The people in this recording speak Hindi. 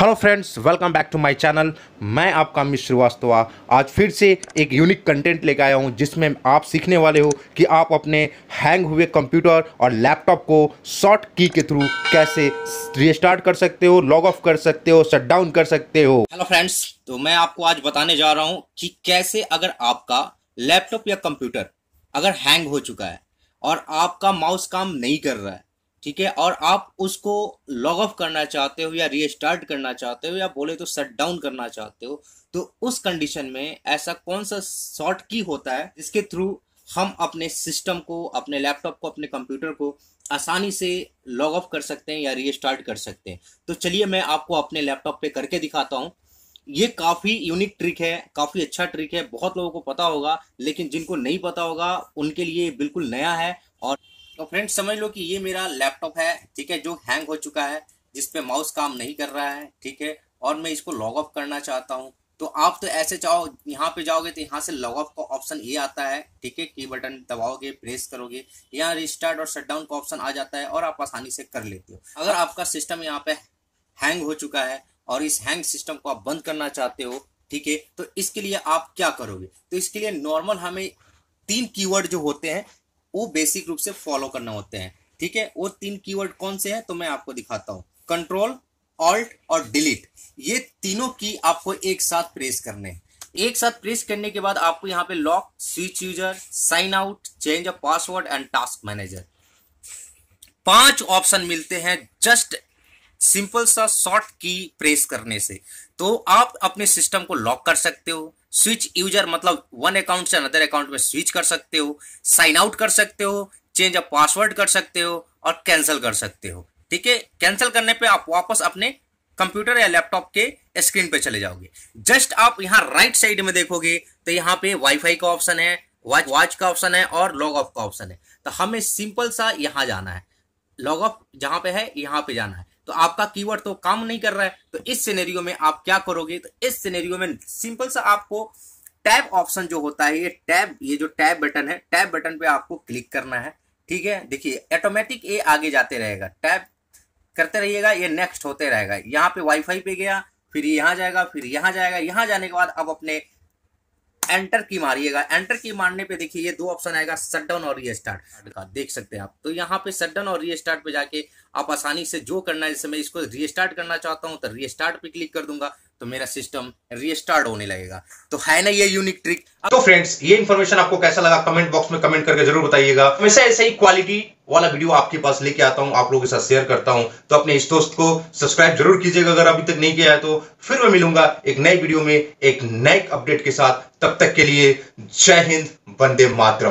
hello friends welcome back to my channel मैं आपका मिस श्रीवास्तवा आज फिर से एक यूनिक कंटेंट लेकर आया हूं जिसमें आप सीखने वाले हो कि आप अपने हैंग हुए कंप्यूटर और लैपटॉप को शॉर्ट की के थ्रू कैसे रिस्टार्ट कर सकते हो लॉग ऑफ कर सकते हो शट डाउन कर सकते हो हेलो फ्रेंड्स तो मैं आपको आज बताने जा रहा हूँ कि कैसे अगर आपका लैपटॉप या कंप्यूटर अगर हैंग हो चुका है और आपका माउस काम नहीं कर रहा है ठीक है और आप उसको लॉग ऑफ करना चाहते हो या रीस्टार्ट करना चाहते हो या बोले तो शट डाउन करना चाहते हो तो उस कंडीशन में ऐसा कौन सा शॉर्ट की होता है जिसके थ्रू हम अपने सिस्टम को अपने लैपटॉप को अपने कंप्यूटर को आसानी से लॉग ऑफ कर सकते हैं या रीस्टार्ट कर सकते हैं तो चलिए मैं आपको अपने लैपटॉप पे करके दिखाता हूँ ये काफ़ी यूनिक ट्रिक है काफ़ी अच्छा ट्रिक है बहुत लोगों को पता होगा लेकिन जिनको नहीं पता होगा उनके लिए बिल्कुल नया है और तो फ्रेंड्स समझ लो कि ये मेरा लैपटॉप है ठीक है जो हैंग हो चुका है जिसपे माउस काम नहीं कर रहा है ठीक है और मैं इसको लॉग ऑफ करना चाहता हूँ तो आप तो ऐसे चाहो यहाँ पे जाओगे तो यहाँ से लॉग ऑफ का ऑप्शन ये आता है ठीक है की बटन दबाओगे प्रेस करोगे यहाँ रिस्टार्ट और शटडाउन का ऑप्शन आ जाता है और आप आसानी से कर लेते हो अगर आपका सिस्टम यहाँ पे हैंग हो चुका है और इस हैंग सिस्टम को आप बंद करना चाहते हो ठीक है तो इसके लिए आप क्या करोगे तो इसके लिए नॉर्मल हमें तीन कीवर्ड जो होते हैं वो बेसिक रूप से फॉलो करने होते हैं ठीक है वो तीन कीवर्ड कौन से हैं तो मैं आपको दिखाता हूं कंट्रोल ऑल्ट और डिलीट ये तीनों की आपको एक साथ प्रेस करने हैं एक साथ प्रेस करने के बाद आपको यहाँ पे lock switch user sign out change of password and task manager पांच ऑप्शन मिलते हैं जस्ट सिंपल सा शॉर्ट की प्रेस करने से तो आप अपने सिस्टम को लॉक कर सकते हो स्विच यूजर मतलब वन अकाउंट से अनदर अकाउंट में स्विच कर सकते हो साइन आउट कर सकते हो चेंज ऑफ पासवर्ड कर सकते हो और कैंसिल कर सकते हो ठीक है कैंसिल करने पे आप वापस अपने कंप्यूटर या लैपटॉप के स्क्रीन पे चले जाओगे जस्ट आप यहाँ राइट साइड में देखोगे तो यहाँ पे वाईफाई का ऑप्शन है वॉच का ऑप्शन है और लॉग ऑफ का ऑप्शन है तो हमें सिंपल सा यहाँ जाना है लॉग ऑफ जहां पे है यहाँ पे जाना है तो आपका कीवर्ड तो काम नहीं कर रहा है तो इस सिनेरियो में आप क्या करोगे तो इस सिनेरियो में सिंपल सा आपको टैब ऑप्शन जो होता है ये टैब ये जो टैब बटन है टैब बटन पे आपको क्लिक करना है ठीक है देखिए ऑटोमेटिक ये आगे जाते रहेगा टैब करते रहिएगा ये नेक्स्ट होते रहेगा यहाँ पे वाईफाई पे गया फिर यहाँ जाएगा फिर यहाँ जाएगा यहाँ जाने के बाद अब अपने एंटर की मारिएगा एंटर की मारने पे देखिए ये दो ऑप्शन आएगा सटडाउन और रीस्टार्ट का देख सकते हैं आप तो यहाँ पे सटडाउन और रीस्टार्ट पे जाके आप आसानी से जो करना है जैसे मैं इसको रीस्टार्ट करना चाहता हूँ तो रीस्टार्ट पे क्लिक कर दूंगा तो मेरा सिस्टम रिस्टार्ट होने लगेगा तो है ना ये यूनिक ट्रिक तो फ्रेंड्स ये इन्फॉर्मेशन आपको कैसा लगा कमेंट बॉक्स में कमेंट करके जरूर बताइएगा हमेशा ऐसे ही क्वालिटी वाला वीडियो आपके पास लेके आता हूं आप लोगों के साथ शेयर करता हूं तो अपने इस दोस्त को सब्सक्राइब जरूर कीजिएगा अगर अभी तक नहीं किया है तो फिर मैं मिलूंगा एक नए वीडियो में एक नए अपडेट के साथ तब तक के लिए जय हिंद वंदे मातरम